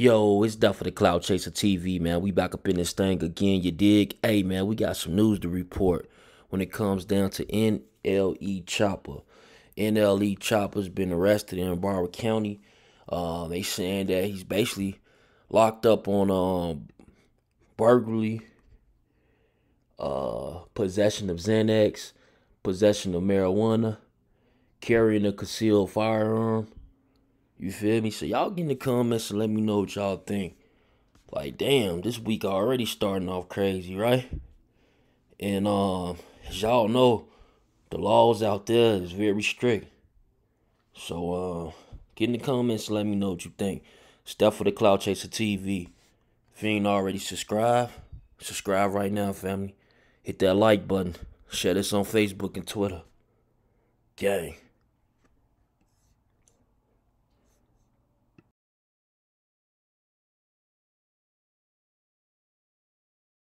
Yo, it's Duff for the Cloud Chaser TV, man. We back up in this thing again, you dig? Hey, man, we got some news to report when it comes down to NLE Chopper. NLE Chopper's been arrested in Broward County. Uh, they saying that he's basically locked up on um, burglary, uh, possession of Xanax, possession of marijuana, carrying a concealed firearm, you feel me? So y'all get in the comments and let me know what y'all think. Like, damn, this week already starting off crazy, right? And um, as y'all know, the laws out there is very strict. So uh, get in the comments and let me know what you think. Step for the Cloud Chaser TV. If you ain't already subscribe, subscribe right now, family. Hit that like button. Share this on Facebook and Twitter. Gang.